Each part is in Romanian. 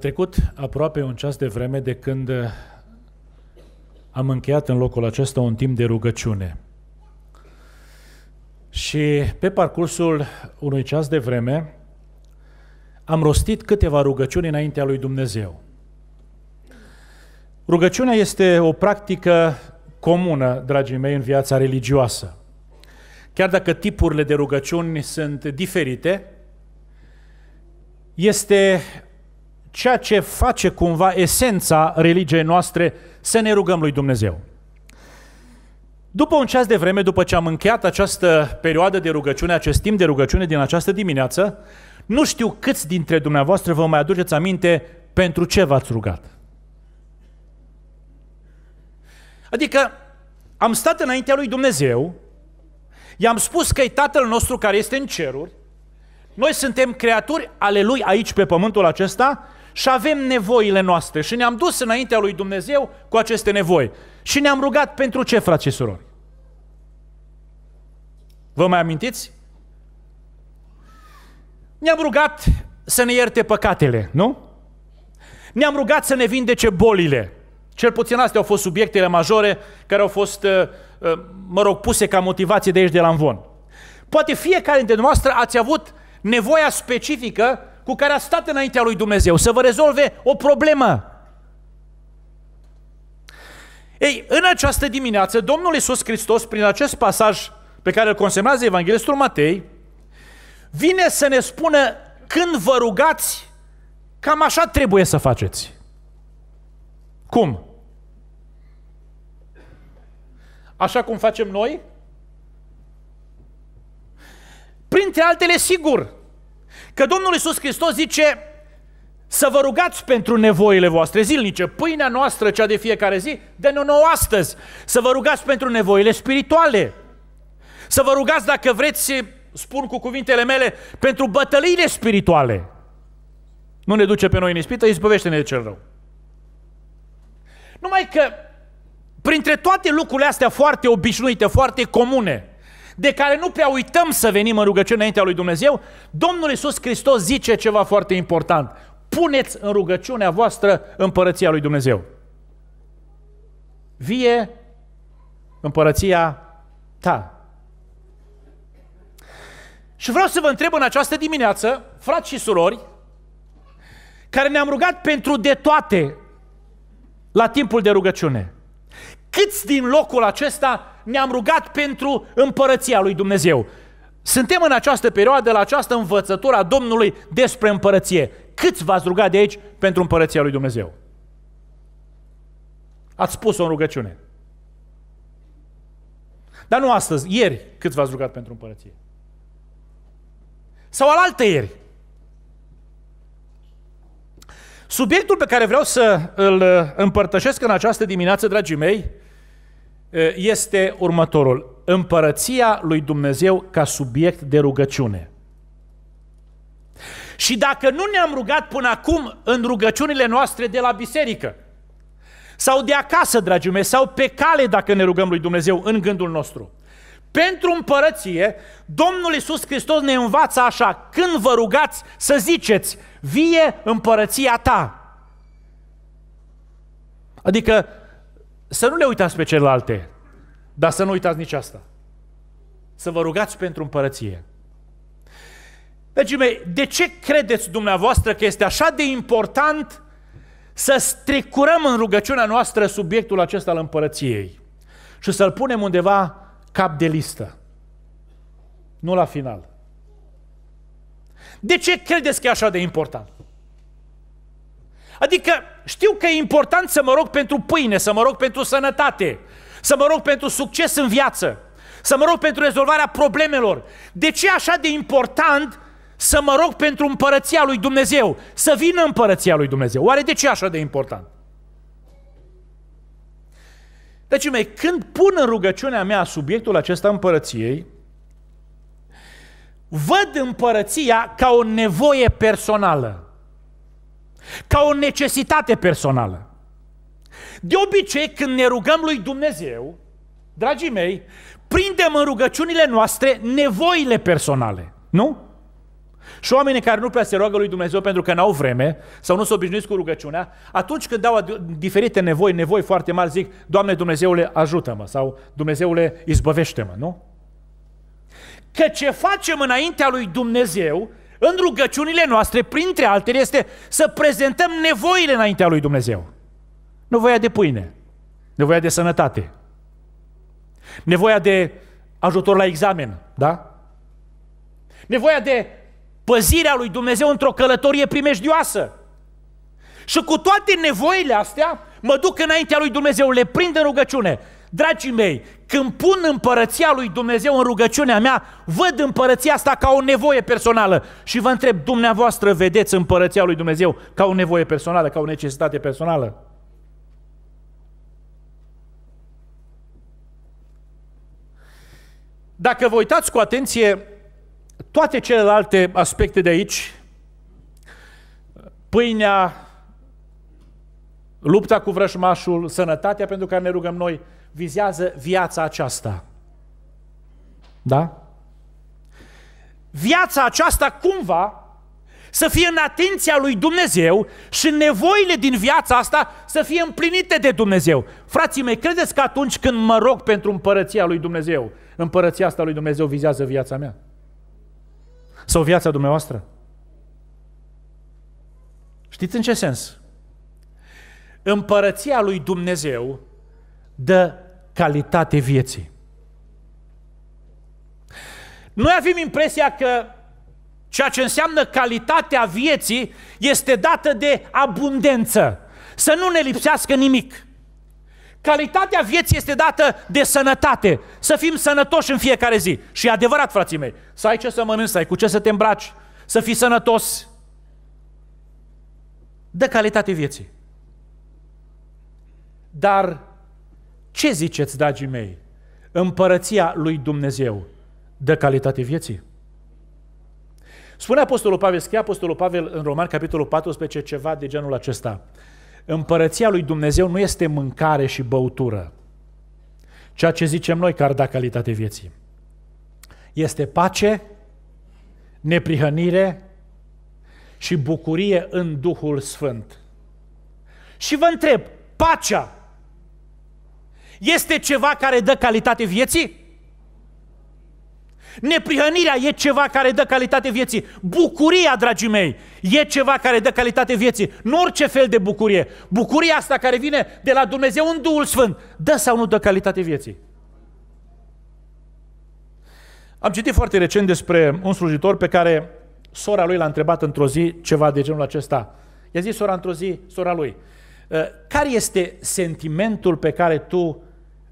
trecut aproape un ceas de vreme de când eh, am încheiat în locul acesta un timp de rugăciune. Și pe parcursul unui ceas de vreme am rostit câteva rugăciuni înaintea lui Dumnezeu. Rugăciunea este o practică comună, dragii mei, în viața religioasă. Chiar dacă tipurile de rugăciuni sunt diferite, este ceea ce face cumva esența religiei noastre, să ne rugăm lui Dumnezeu. După un ceas de vreme, după ce am încheiat această perioadă de rugăciune, acest timp de rugăciune din această dimineață, nu știu câți dintre dumneavoastră vă mai aduceți aminte pentru ce v-ați rugat. Adică am stat înaintea lui Dumnezeu, i-am spus că e Tatăl nostru care este în ceruri, noi suntem creaturi ale Lui aici pe pământul acesta și avem nevoile noastre și ne-am dus înaintea lui Dumnezeu cu aceste nevoi. Și ne-am rugat pentru ce, frate și surori? Vă mai amintiți? Ne-am rugat să ne ierte păcatele, nu? Ne-am rugat să ne vindece bolile. Cel puțin astea au fost subiectele majore care au fost, uh, uh, mă rog, puse ca motivație de aici de la învon. Poate fiecare dintre noastre ați avut nevoia specifică cu care a stat înaintea lui Dumnezeu, să vă rezolve o problemă. Ei, în această dimineață, Domnul Iisus Hristos, prin acest pasaj pe care îl consemnează Evanghelistul Matei, vine să ne spună când vă rugați, cam așa trebuie să faceți. Cum? Așa cum facem noi? Printre altele, sigur, Că Domnul Iisus Hristos zice să vă rugați pentru nevoile voastre zilnice, pâinea noastră, cea de fiecare zi, de nu nouă astăzi. Să vă rugați pentru nevoile spirituale. Să vă rugați dacă vreți, spun cu cuvintele mele, pentru bătăliile spirituale. Nu ne duce pe noi în ispită, izbăvește-ne de cel rău. Numai că printre toate lucrurile astea foarte obișnuite, foarte comune, de care nu prea uităm să venim în rugăciune înaintea lui Dumnezeu, Domnul Isus Hristos zice ceva foarte important. Puneți în rugăciunea voastră împărăția lui Dumnezeu. Vie împărăția ta. Și vreau să vă întreb în această dimineață, frați și surori, care ne-am rugat pentru de toate la timpul de rugăciune. Câți din locul acesta ne-am rugat pentru împărăția lui Dumnezeu? Suntem în această perioadă, la această învățătură a Domnului despre împărăție. Câți v-ați rugat de aici pentru împărăția lui Dumnezeu? Ați spus-o în rugăciune. Dar nu astăzi, ieri, câți v-ați rugat pentru împărăție? Sau alaltă ieri? Subiectul pe care vreau să îl împărtășesc în această dimineață, dragii mei, este următorul. Împărăția lui Dumnezeu ca subiect de rugăciune. Și dacă nu ne-am rugat până acum în rugăciunile noastre de la biserică, sau de acasă, dragii mei, sau pe cale dacă ne rugăm lui Dumnezeu în gândul nostru, pentru împărăție, Domnul Iisus Hristos ne învață așa, când vă rugați să ziceți, vie împărăția ta. Adică să nu le uitați pe celelalte, dar să nu uitați nici asta. Să vă rugați pentru împărăție. Dragii mei, de ce credeți dumneavoastră că este așa de important să stricurăm în rugăciunea noastră subiectul acesta al împărăției și să-l punem undeva cap de listă, nu la final? De ce credeți că e așa de important? Adică știu că e important să mă rog pentru pâine, să mă rog pentru sănătate, să mă rog pentru succes în viață, să mă rog pentru rezolvarea problemelor. De ce e așa de important să mă rog pentru împărăția lui Dumnezeu, să vină împărăția lui Dumnezeu? Oare de ce e așa de important? Deci, mei, când pun în rugăciunea mea subiectul acesta împărăției, văd împărăția ca o nevoie personală ca o necesitate personală. De obicei, când ne rugăm lui Dumnezeu, dragii mei, prindem în rugăciunile noastre nevoile personale, nu? Și oamenii care nu prea se roagă lui Dumnezeu pentru că n-au vreme sau nu se s-o obișnuiesc cu rugăciunea, atunci când dau diferite nevoi, nevoi foarte mari, zic, Doamne Dumnezeule, ajută-mă sau Dumnezeule, izbăvește-mă, nu? Că ce facem înaintea lui Dumnezeu în rugăciunile noastre, printre altele, este să prezentăm nevoile înaintea lui Dumnezeu. Nevoia de pâine, nevoia de sănătate, nevoia de ajutor la examen, da? Nevoia de păzirea lui Dumnezeu într-o călătorie primejdioasă. Și cu toate nevoile astea, mă duc înaintea lui Dumnezeu, le prind în rugăciune Dragii mei, când pun împărăția lui Dumnezeu în rugăciunea mea, văd împărăția asta ca o nevoie personală și vă întreb, dumneavoastră vedeți împărăția lui Dumnezeu ca o nevoie personală, ca o necesitate personală? Dacă vă uitați cu atenție toate celelalte aspecte de aici, pâinea, lupta cu vrășmașul, sănătatea pentru care ne rugăm noi, vizează viața aceasta. Da? Viața aceasta cumva să fie în atenția lui Dumnezeu și nevoile din viața asta să fie împlinite de Dumnezeu. Frații mei, credeți că atunci când mă rog pentru împărăția lui Dumnezeu, împărăția asta lui Dumnezeu vizează viața mea? Sau viața dumneavoastră? Știți în ce sens? Împărăția lui Dumnezeu dă calitate vieții. Noi avem impresia că ceea ce înseamnă calitatea vieții este dată de abundență, să nu ne lipsească nimic. Calitatea vieții este dată de sănătate, să fim sănătoși în fiecare zi. Și e adevărat, frații mei, să ai ce să mănânci, să ai cu ce să te îmbraci, să fii sănătos. Dă calitate vieții. Dar ce ziceți, dragii mei? Împărăția lui Dumnezeu dă calitate vieții? Spune Apostolul Pavel, scrie Apostolul Pavel în Roman, capitolul 14, ceva de genul acesta. Împărăția lui Dumnezeu nu este mâncare și băutură, ceea ce zicem noi că ar da calitate vieții. Este pace, neprihănire și bucurie în Duhul Sfânt. Și vă întreb, pacea este ceva care dă calitate vieții? Neprihănirea e ceva care dă calitate vieții. Bucuria, dragii mei, e ceva care dă calitate vieții. Nu orice fel de bucurie. Bucuria asta care vine de la Dumnezeu în Duhul Sfânt, dă sau nu dă calitate vieții? Am citit foarte recent despre un slujitor pe care sora lui l-a întrebat într-o zi ceva de genul acesta. I-a zis sora într-o zi, sora lui, ă, care este sentimentul pe care tu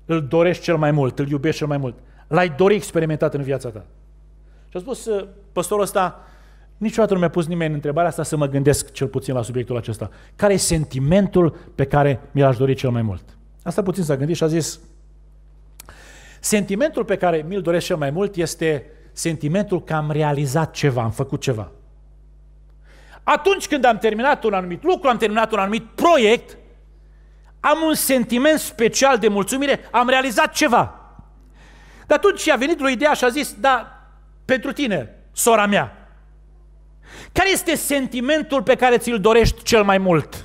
îl dorești cel mai mult, îl iubești cel mai mult. L-ai dori experimentat în viața ta. Și a spus uh, păstorul ăsta, niciodată nu mi-a pus nimeni întrebarea asta să mă gândesc cel puțin la subiectul acesta. Care e sentimentul pe care mi l-aș dori cel mai mult? Asta puțin s-a gândit și a zis, sentimentul pe care mi-l doresc cel mai mult este sentimentul că am realizat ceva, am făcut ceva. Atunci când am terminat un anumit lucru, am terminat un anumit proiect, am un sentiment special de mulțumire, am realizat ceva. Dar atunci a venit lui ideea și a zis, da, pentru tine, sora mea, care este sentimentul pe care ți-l dorești cel mai mult?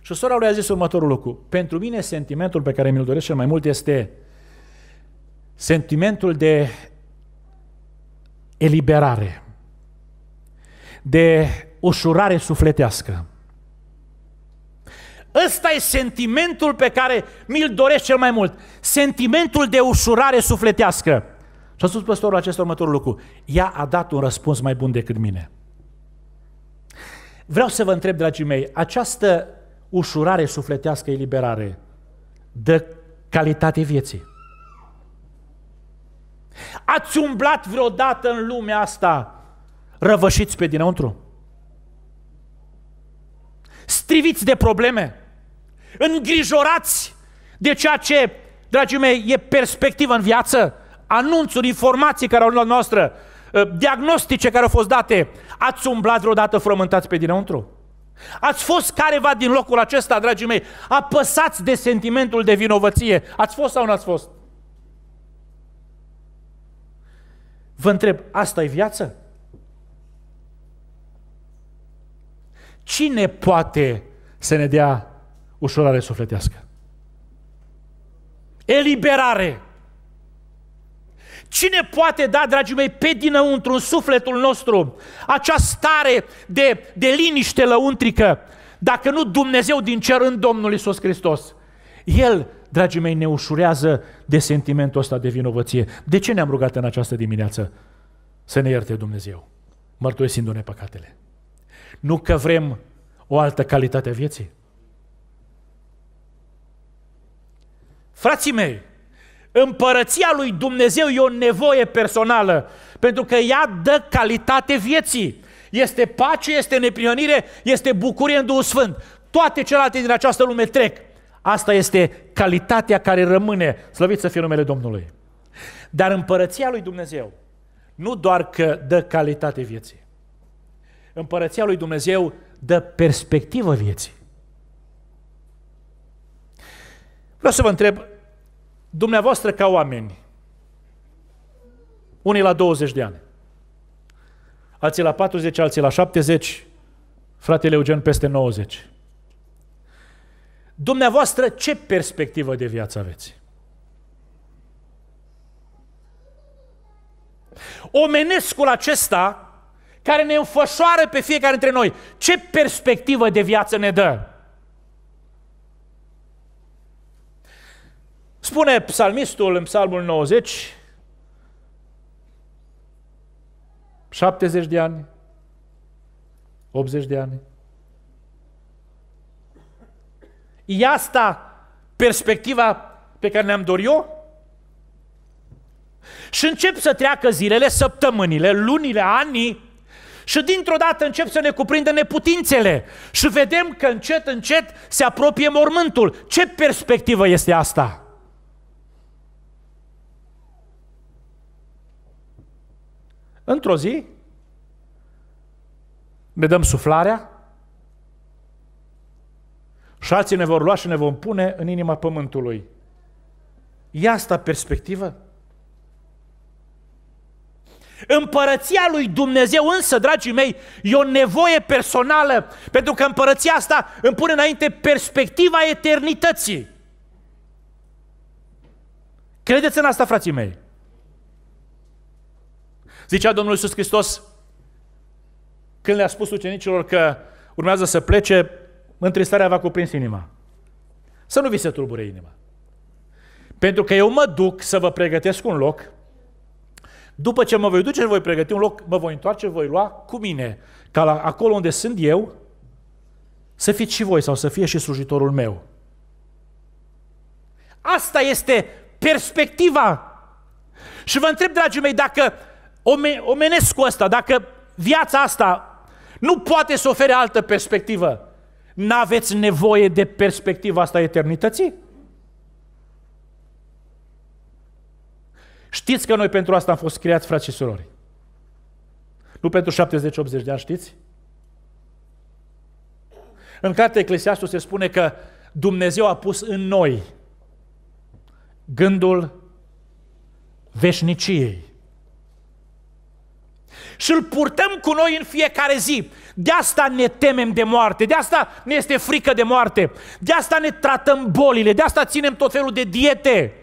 Și sora lui a zis următorul lucru. Pentru mine sentimentul pe care mi-l doresc cel mai mult este sentimentul de eliberare, de ușurare sufletească. Ăsta e sentimentul pe care mi-l doresc cel mai mult. Sentimentul de ușurare sufletească. Și a spus păstorul acest următorul lucru. Ea a dat un răspuns mai bun decât mine. Vreau să vă întreb, dragii mei, această ușurare sufletească eliberare dă calitate vieții. Ați umblat vreodată în lumea asta răvășiți pe dinăuntru? Striviți de probleme? îngrijorați de ceea ce, dragii mei, e perspectivă în viață, anunțuri, informații care au luat noastră, ă, diagnostice care au fost date, ați umblat vreodată frământați pe dinăuntru? Ați fost careva din locul acesta, dragii mei, apăsați de sentimentul de vinovăție. Ați fost sau nu ați fost? Vă întreb, asta e viață? Cine poate să ne dea ușurare sufletească. Eliberare! Cine poate da, dragii mei, pe dinăuntru, în sufletul nostru, acea stare de, de liniște lăuntrică, dacă nu Dumnezeu din cer în Domnul Isus Hristos? El, dragii mei, ne ușurează de sentimentul ăsta de vinovăție. De ce ne-am rugat în această dimineață? Să ne ierte Dumnezeu, mărturisindu-ne păcatele. Nu că vrem o altă calitate a vieții, Frații mei, împărăția lui Dumnezeu e o nevoie personală, pentru că ea dă calitate vieții. Este pace, este neprionire, este bucurie în Duhul Sfânt. Toate celelalte din această lume trec. Asta este calitatea care rămâne. Slăvit să fie numele Domnului. Dar împărăția lui Dumnezeu nu doar că dă calitate vieții. Împărăția lui Dumnezeu dă perspectivă vieții. Vreau să vă întreb, dumneavoastră ca oameni, unii la 20 de ani, alții la 40, alții la 70, fratele Eugen peste 90. Dumneavoastră ce perspectivă de viață aveți? Omenescul acesta care ne înfășoară pe fiecare dintre noi, ce perspectivă de viață ne dă? Spune psalmistul în psalmul 90, 70 de ani, 80 de ani. E asta perspectiva pe care ne-am dorit eu? Și încep să treacă zilele, săptămânile, lunile, anii și dintr-o dată încep să ne cuprindă neputințele și vedem că încet, încet se apropie mormântul. Ce perspectivă este asta? Într-o zi ne dăm suflarea și alții ne vor lua și ne vom pune în inima pământului. E asta perspectivă? Împărăția lui Dumnezeu însă, dragii mei, e o nevoie personală, pentru că împărăția asta îmi pune înainte perspectiva eternității. Credeți în asta, frații mei? Zicea Domnul Iisus Hristos, când le-a spus ucenicilor că urmează să plece, întristarea va cuprins inima. Să nu vi se tulbure inima. Pentru că eu mă duc să vă pregătesc un loc, după ce mă voi duce și voi pregăti un loc, mă voi întoarce, voi lua cu mine, ca la, acolo unde sunt eu, să fiți și voi sau să fie și slujitorul meu. Asta este perspectiva. Și vă întreb, dragii mei, dacă ome, omenescul ăsta, dacă viața asta nu poate să ofere altă perspectivă, n-aveți nevoie de perspectiva asta a eternității? Știți că noi pentru asta am fost creați, frați și surori. Nu pentru 70-80 de ani, știți? În cartea Eclesiastul se spune că Dumnezeu a pus în noi gândul veșniciei și îl purtăm cu noi în fiecare zi. De asta ne temem de moarte, de asta ne este frică de moarte, de asta ne tratăm bolile, de asta ținem tot felul de diete.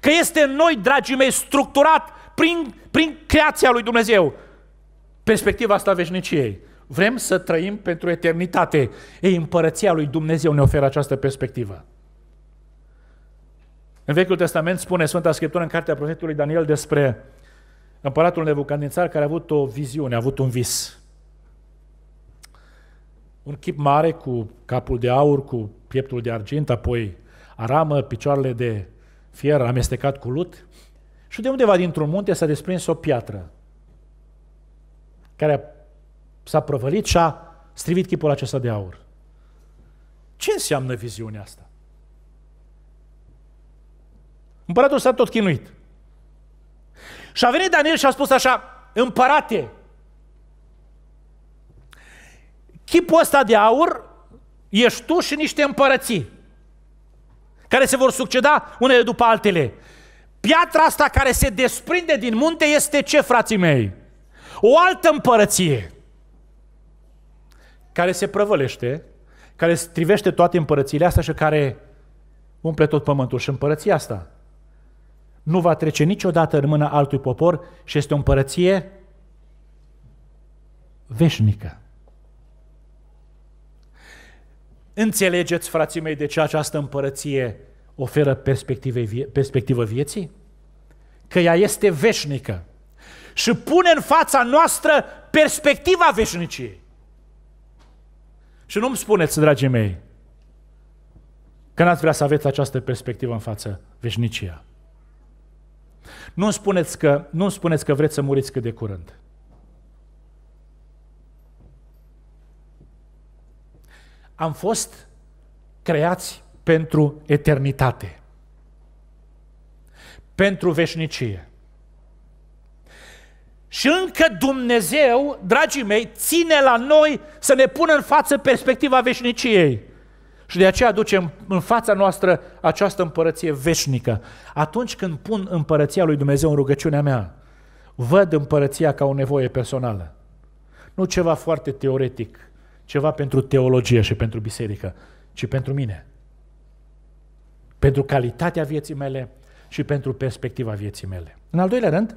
Că este în noi, dragii mei, structurat prin, prin creația lui Dumnezeu. Perspectiva asta veșniciei. Vrem să trăim pentru eternitate. Ei, împărăția lui Dumnezeu ne oferă această perspectivă. În Vechiul Testament spune Sfânta Scriptură în Cartea Profetului Daniel despre împăratul Nebucanințar care a avut o viziune, a avut un vis. Un chip mare cu capul de aur, cu pieptul de argint, apoi aramă, picioarele de fier amestecat cu lut. Și de undeva dintr-un munte s-a desprins o piatră care s-a prăvălit și a strivit chipul acesta de aur. Ce înseamnă viziunea asta? Împăratul s-a tot chinuit. Și a venit Daniel și a spus așa, împărate, chipul ăsta de aur ești tu și niște împărății care se vor succeda unele după altele. Piatra asta care se desprinde din munte este ce, frații mei? O altă împărăție care se prăvălește, care strivește toate împărățiile astea și care umple tot pământul. Și împărăția asta nu va trece niciodată în mâna altui popor și este o împărăție veșnică. Înțelegeți, frații mei, de ce această împărăție oferă perspective, perspectivă vieții? Că ea este veșnică și pune în fața noastră perspectiva veșniciei. Și nu-mi spuneți, dragii mei, că n-ați vrea să aveți această perspectivă în față, veșnicia. Nu spuneți că, nu spuneți că vreți să muriți cât de curând. Am fost creați pentru eternitate, pentru veșnicie. Și încă Dumnezeu, dragii mei, ține la noi să ne pună în față perspectiva veșniciei. Și de aceea aducem în fața noastră această împărăție veșnică. Atunci când pun împărăția lui Dumnezeu în rugăciunea mea, văd împărăția ca o nevoie personală. Nu ceva foarte teoretic, ceva pentru teologie și pentru biserică, ci pentru mine. Pentru calitatea vieții mele și pentru perspectiva vieții mele. În al doilea rând,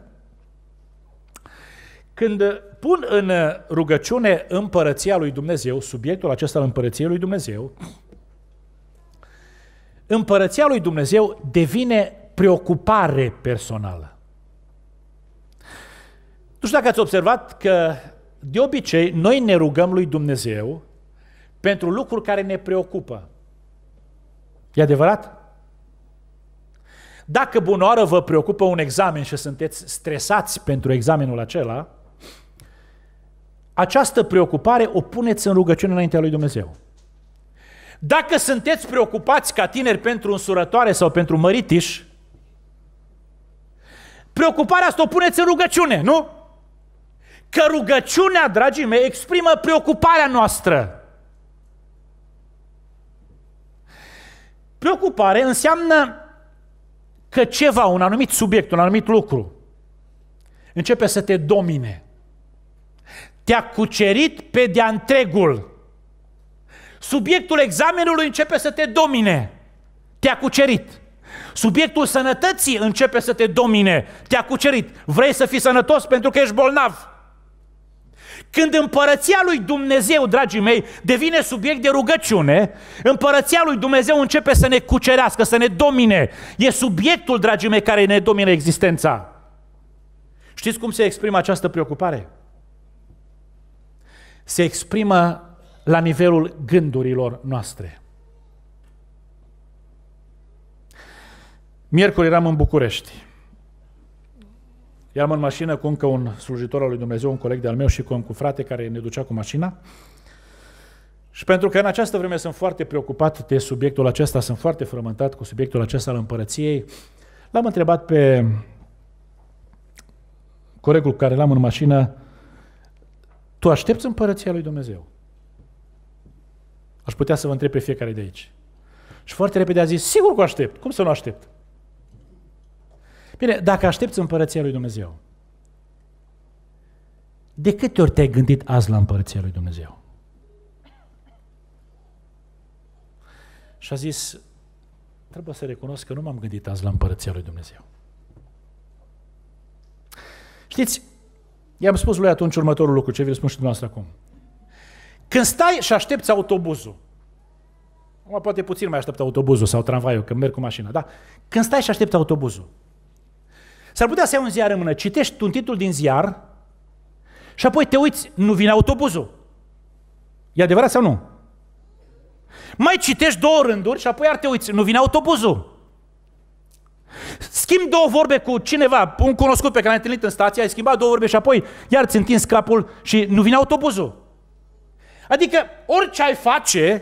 când pun în rugăciune împărăția lui Dumnezeu, subiectul acesta al împărăției lui Dumnezeu, împărăția lui Dumnezeu devine preocupare personală. Nu știu dacă ați observat că de obicei noi ne rugăm lui Dumnezeu pentru lucruri care ne preocupă. E adevărat? Dacă bunoară vă preocupă un examen și sunteți stresați pentru examenul acela, această preocupare o puneți în rugăciune înaintea lui Dumnezeu. Dacă sunteți preocupați ca tineri pentru însurătoare sau pentru măritiș, preocuparea asta o puneți în rugăciune, nu? Că rugăciunea, dragii mei, exprimă preocuparea noastră. Preocupare înseamnă că ceva, un anumit subiect, un anumit lucru, începe să te domine. Te-a cucerit pe de-a întregul. Subiectul examenului începe să te domine. Te-a cucerit. Subiectul sănătății începe să te domine. Te-a cucerit. Vrei să fii sănătos pentru că ești bolnav. Când împărăția lui Dumnezeu, dragii mei, devine subiect de rugăciune, împărăția lui Dumnezeu începe să ne cucerească, să ne domine. E subiectul, dragii mei, care ne domine existența. Știți cum se exprimă această preocupare? Se exprimă la nivelul gândurilor noastre. Miercuri eram în București. Eram în mașină cu încă un slujitor al lui Dumnezeu, un coleg de-al meu și cu un cu frate care ne ducea cu mașina. Și pentru că în această vreme sunt foarte preocupat de subiectul acesta, sunt foarte frământat cu subiectul acesta al împărăției, l-am întrebat pe colegul care l-am în mașină, tu aștepți împărăția lui Dumnezeu? Aș putea să vă întreb pe fiecare de aici. Și foarte repede a zis, sigur că aștept. Cum să nu aștept? Bine, dacă aștepți împărăția lui Dumnezeu, de câte ori te-ai gândit azi la împărăția lui Dumnezeu? Și a zis, trebuie să recunosc că nu m-am gândit azi la împărăția lui Dumnezeu. Știți, i-am spus lui atunci următorul lucru, ce vi spun și dumneavoastră acum. Când stai și aștepți autobuzul, mă, poate puțin mai aștept autobuzul sau tramvaiul, că merg cu mașina, da? Când stai și aștepți autobuzul, s-ar putea să ai un ziar în mână, citești un titlu din ziar și apoi te uiți, nu vine autobuzul. E adevărat sau nu? Mai citești două rânduri și apoi ar te uiți, nu vine autobuzul. Schimb două vorbe cu cineva, un cunoscut pe care l-ai întâlnit în stație, ai schimbat două vorbe și apoi iar ți întins capul și nu vine autobuzul. Adică orice ai face,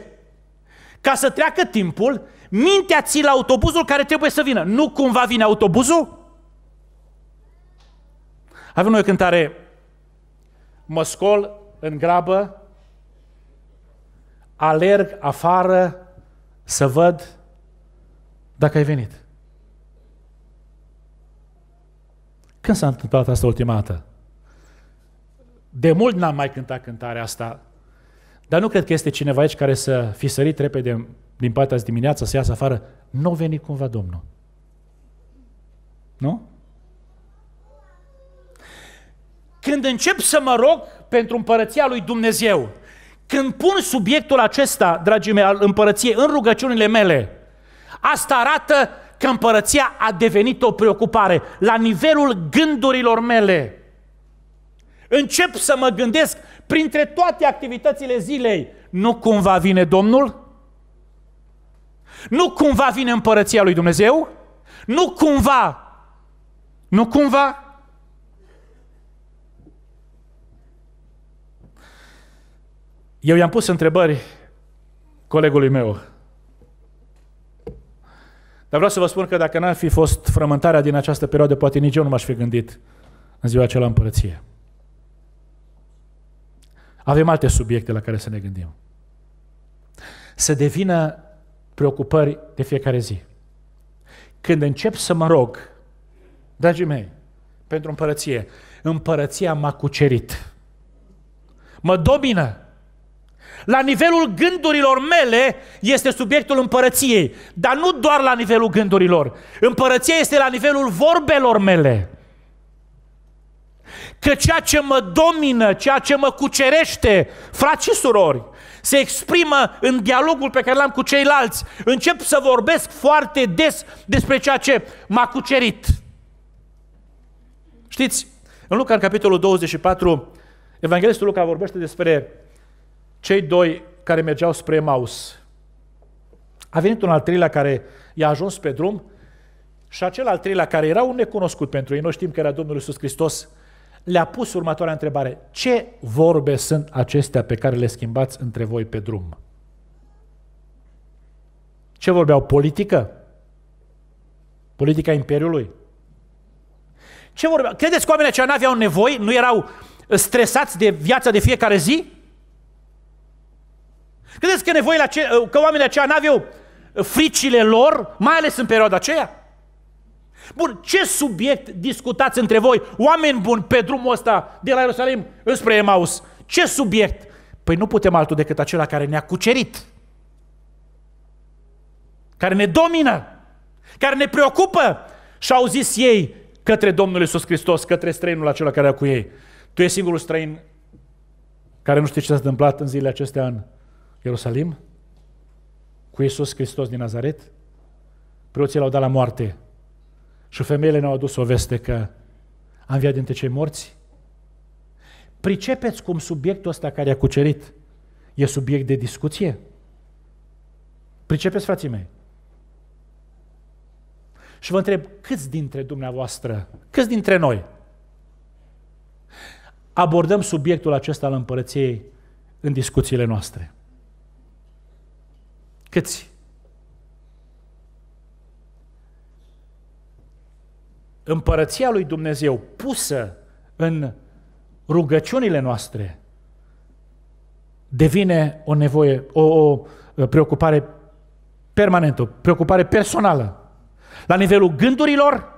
ca să treacă timpul, mintea ți la autobuzul care trebuie să vină. Nu cumva vine autobuzul? Avem noi o cântare, mă scol în grabă, alerg afară să văd dacă ai venit. Când s-a întâmplat asta ultima dată? De mult n-am mai cântat cântarea asta dar nu cred că este cineva aici care să fi sărit repede din partea azi dimineața, să iasă afară. Nu a venit cumva Domnul. Nu? Când încep să mă rog pentru împărăția lui Dumnezeu, când pun subiectul acesta, dragii mei, al împărăției în rugăciunile mele, asta arată că împărăția a devenit o preocupare la nivelul gândurilor mele. Încep să mă gândesc printre toate activitățile zilei, nu cumva vine Domnul? Nu cumva vine împărăția lui Dumnezeu? Nu cumva? Nu cumva? Eu i-am pus întrebări colegului meu. Dar vreau să vă spun că dacă n-ar fi fost frământarea din această perioadă, poate nici eu nu m-aș fi gândit în ziua acela împărăție. Avem alte subiecte la care să ne gândim. Să devină preocupări de fiecare zi. Când încep să mă rog, dragii mei, pentru împărăție, împărăția m-a cucerit. Mă domină. La nivelul gândurilor mele este subiectul împărăției, dar nu doar la nivelul gândurilor. Împărăția este la nivelul vorbelor mele că ceea ce mă domină, ceea ce mă cucerește, frați și surori, se exprimă în dialogul pe care l-am cu ceilalți. Încep să vorbesc foarte des despre ceea ce m-a cucerit. Știți, în Luca, în capitolul 24, Evanghelistul Luca vorbește despre cei doi care mergeau spre Maus. A venit un al treilea care i-a ajuns pe drum și acel al treilea care era un necunoscut pentru ei, noi știm că era Domnul Iisus Hristos, le-a pus următoarea întrebare. Ce vorbe sunt acestea pe care le schimbați între voi pe drum? Ce vorbeau? Politică? Politica Imperiului? Ce vorbeau? Credeți că oamenii aceia nu aveau nevoi? Nu erau stresați de viața de fiecare zi? Credeți că nevoile ace- că oamenii aceia nu aveau fricile lor, mai ales în perioada aceea? Bun, ce subiect discutați între voi, oameni buni, pe drumul ăsta de la Ierusalim înspre Emaus? Ce subiect? Păi nu putem altul decât acela care ne-a cucerit, care ne domină, care ne preocupă. Și au zis ei către Domnul Iisus Hristos, către străinul acela care era cu ei. Tu ești singurul străin care nu știe ce s-a întâmplat în zilele acestea în Ierusalim? Cu Iisus Hristos din Nazaret? Preoții l-au dat la moarte și femeile ne-au adus o veste că am viat dintre cei morți. Pricepeți cum subiectul ăsta care a cucerit e subiect de discuție? Pricepeți, frații mei? Și vă întreb, câți dintre dumneavoastră, câți dintre noi abordăm subiectul acesta al împărăției în discuțiile noastre? Câți? împărăția lui Dumnezeu pusă în rugăciunile noastre devine o nevoie, o, o preocupare permanentă, o preocupare personală. La nivelul gândurilor,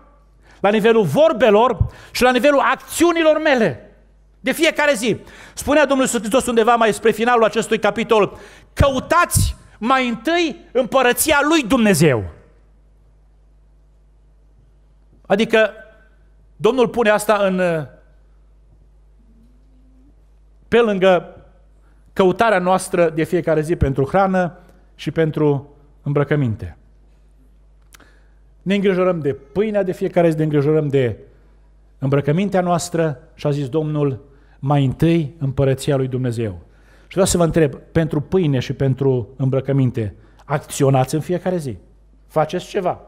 la nivelul vorbelor și la nivelul acțiunilor mele. De fiecare zi. Spunea Domnul Iisus Hristos undeva mai spre finalul acestui capitol, căutați mai întâi împărăția lui Dumnezeu. Adică Domnul pune asta în uh, pe lângă căutarea noastră de fiecare zi pentru hrană și pentru îmbrăcăminte. Ne îngrijorăm de pâinea de fiecare zi, ne îngrijorăm de îmbrăcămintea noastră și a zis Domnul, mai întâi împărăția lui Dumnezeu. Și vreau să vă întreb, pentru pâine și pentru îmbrăcăminte, acționați în fiecare zi. Faceți ceva.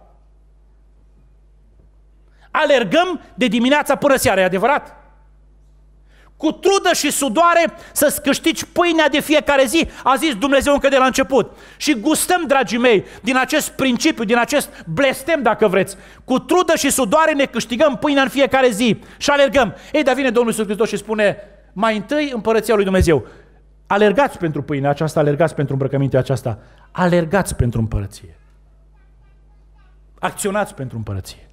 Alergăm de dimineața până seara, e adevărat? Cu trudă și sudoare să-ți câștigi pâinea de fiecare zi, a zis Dumnezeu încă de la început. Și gustăm, dragii mei, din acest principiu, din acest blestem, dacă vreți. Cu trudă și sudoare ne câștigăm pâinea în fiecare zi și alergăm. Ei, dar vine Domnul Iisus Hristos și spune, mai întâi împărăția lui Dumnezeu. Alergați pentru pâinea aceasta, alergați pentru îmbrăcămintea aceasta, alergați pentru împărăție. Acționați pentru împărăție.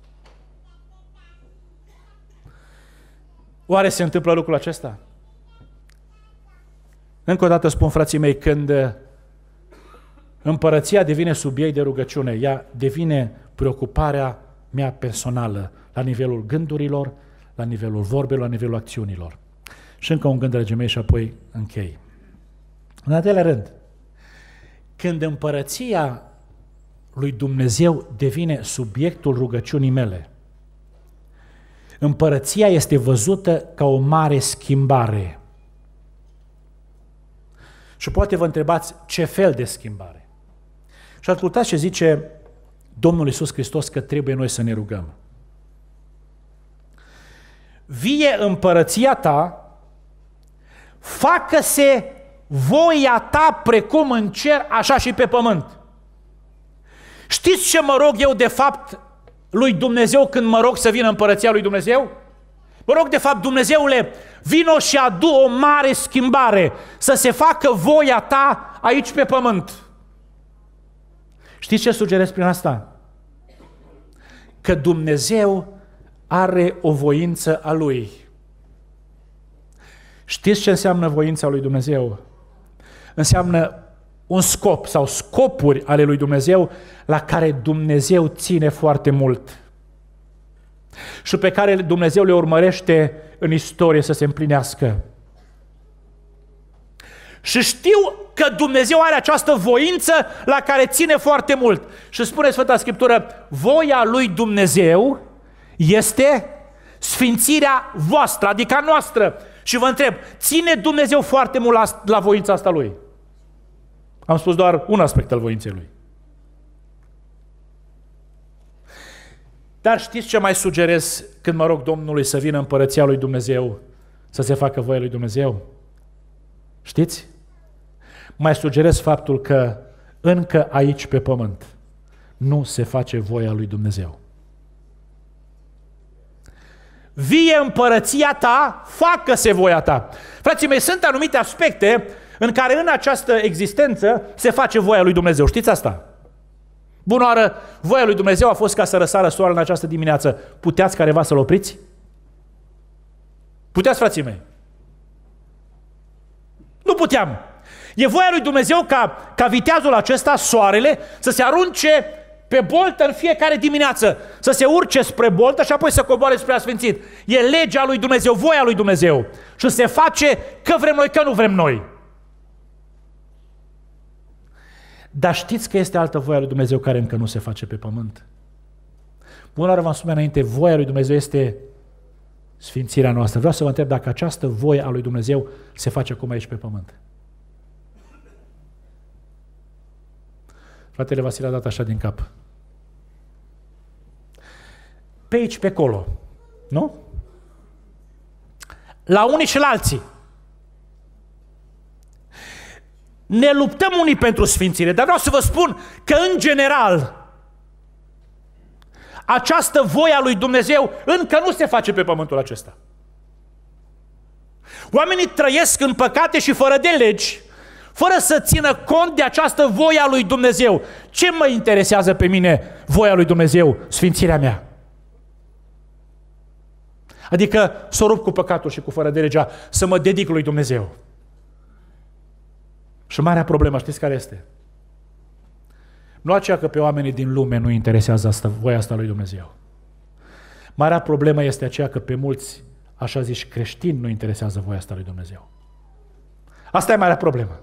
Oare se întâmplă lucrul acesta? Încă o dată spun, frații mei, când uh, împărăția devine subiect de rugăciune, ea devine preocuparea mea personală, la nivelul gândurilor, la nivelul vorbelor, la nivelul acțiunilor. Și încă un gând, dragii mei, și apoi închei. În al rând, când împărăția lui Dumnezeu devine subiectul rugăciunii mele, Împărăția este văzută ca o mare schimbare. Și poate vă întrebați ce fel de schimbare. Și ascultați ce zice Domnul Iisus Hristos că trebuie noi să ne rugăm. Vie împărăția ta, facă-se voia ta precum în cer, așa și pe pământ. Știți ce mă rog eu de fapt lui Dumnezeu când mă rog să vină împărăția lui Dumnezeu? Mă rog, de fapt, Dumnezeule, vino și adu o mare schimbare, să se facă voia ta aici pe pământ. Știți ce sugerez prin asta? Că Dumnezeu are o voință a Lui. Știți ce înseamnă voința lui Dumnezeu? Înseamnă un scop sau scopuri ale lui Dumnezeu la care Dumnezeu ține foarte mult și pe care Dumnezeu le urmărește în istorie să se împlinească. Și știu că Dumnezeu are această voință la care ține foarte mult. Și spune Sfânta Scriptură, voia lui Dumnezeu este sfințirea voastră, adică a noastră. Și vă întreb, ține Dumnezeu foarte mult la, la voința asta lui? Am spus doar un aspect al voinței lui. Dar știți ce mai sugerez când mă rog Domnului să vină împărăția lui Dumnezeu, să se facă voia lui Dumnezeu? Știți? Mai sugerez faptul că încă aici pe pământ nu se face voia lui Dumnezeu. Vie împărăția ta, facă-se voia ta. Frații mei, sunt anumite aspecte în care în această existență se face voia lui Dumnezeu. Știți asta? Bună oară, voia lui Dumnezeu a fost ca să răsară soarele în această dimineață. Puteați careva să-l opriți? Puteați, frații mei? Nu puteam. E voia lui Dumnezeu ca, ca viteazul acesta, soarele, să se arunce pe boltă în fiecare dimineață, să se urce spre boltă și apoi să coboare spre asfințit. E legea lui Dumnezeu, voia lui Dumnezeu. Și se face că vrem noi, că nu vrem noi. Dar știți că este altă voia lui Dumnezeu care încă nu se face pe pământ. Bună oară v-am spus înainte, voia lui Dumnezeu este sfințirea noastră. Vreau să vă întreb dacă această voie a lui Dumnezeu se face acum aici pe pământ. Fratele Vasile a dat așa din cap. Pe aici, pe acolo. Nu? La unii și la alții. ne luptăm unii pentru sfințire, dar vreau să vă spun că în general această voia lui Dumnezeu încă nu se face pe pământul acesta. Oamenii trăiesc în păcate și fără de legi, fără să țină cont de această voia lui Dumnezeu. Ce mă interesează pe mine voia lui Dumnezeu, sfințirea mea? Adică să o rup cu păcatul și cu fără de legea, să mă dedic lui Dumnezeu. Și marea problemă, știți care este? Nu aceea că pe oamenii din lume nu interesează asta, voia asta lui Dumnezeu. Marea problemă este aceea că pe mulți, așa zici, creștini nu interesează voia asta lui Dumnezeu. Asta e marea problemă.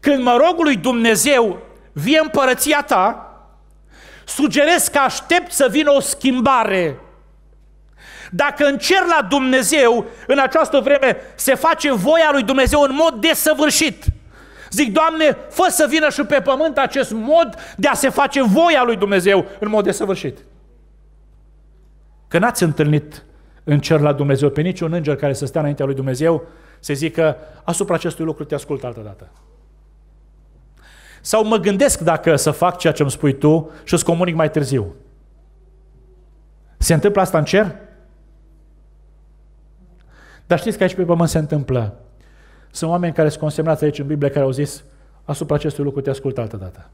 Când mă rog lui Dumnezeu, vie împărăția ta, sugerez că aștept să vină o schimbare. Dacă încer la Dumnezeu, în această vreme se face voia lui Dumnezeu în mod desăvârșit – Zic, Doamne, fă să vină și pe pământ acest mod de a se face voia lui Dumnezeu în mod desăvârșit. Că n-ați întâlnit în cer la Dumnezeu pe niciun înger care să stea înaintea lui Dumnezeu să zică, asupra acestui lucru te ascult altă dată. Sau mă gândesc dacă să fac ceea ce îmi spui tu și îți comunic mai târziu. Se întâmplă asta în cer? Dar știți că aici pe pământ se întâmplă sunt oameni care sunt consemnați aici în Biblie care au zis asupra acestui lucru te ascult altă dată.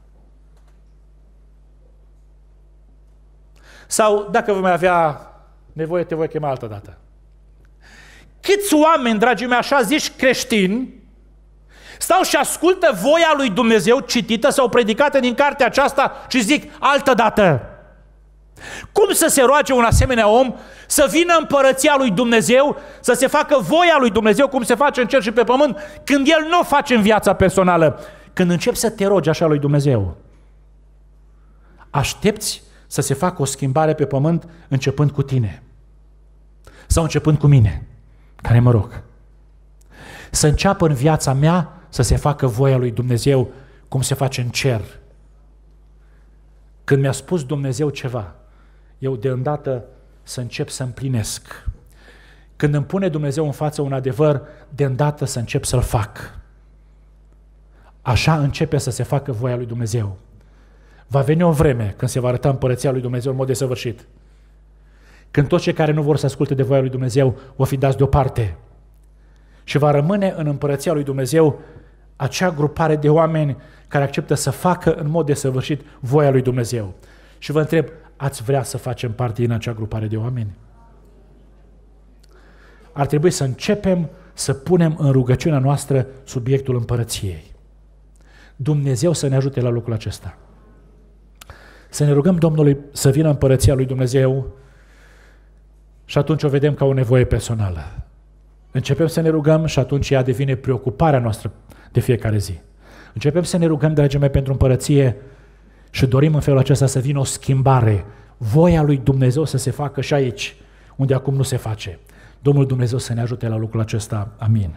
Sau dacă vom mai avea nevoie, te voi chema altă dată. Câți oameni, dragii mei, așa zici creștini, stau și ascultă voia lui Dumnezeu citită sau predicată din cartea aceasta și zic altă dată. Cum să se roage un asemenea om să vină împărăția lui Dumnezeu, să se facă voia lui Dumnezeu, cum se face în cer și pe pământ, când el nu o face în viața personală? Când începi să te rogi așa lui Dumnezeu, aștepți să se facă o schimbare pe pământ începând cu tine sau începând cu mine, care mă rog. Să înceapă în viața mea să se facă voia lui Dumnezeu cum se face în cer. Când mi-a spus Dumnezeu ceva, eu de îndată să încep să împlinesc. Când îmi pune Dumnezeu în față un adevăr, de îndată să încep să-l fac. Așa începe să se facă voia lui Dumnezeu. Va veni o vreme când se va arăta împărăția lui Dumnezeu în mod desăvârșit. Când toți cei care nu vor să asculte de voia lui Dumnezeu vor fi dați deoparte. Și va rămâne în împărăția lui Dumnezeu acea grupare de oameni care acceptă să facă în mod desăvârșit voia lui Dumnezeu. Și vă întreb, ați vrea să facem parte din acea grupare de oameni? Ar trebui să începem să punem în rugăciunea noastră subiectul împărăției. Dumnezeu să ne ajute la lucrul acesta. Să ne rugăm Domnului să vină împărăția lui Dumnezeu și atunci o vedem ca o nevoie personală. Începem să ne rugăm și atunci ea devine preocuparea noastră de fiecare zi. Începem să ne rugăm, dragii mei, pentru împărăție și dorim în felul acesta să vină o schimbare, voia lui Dumnezeu să se facă și aici, unde acum nu se face. Domnul Dumnezeu să ne ajute la lucrul acesta. Amin.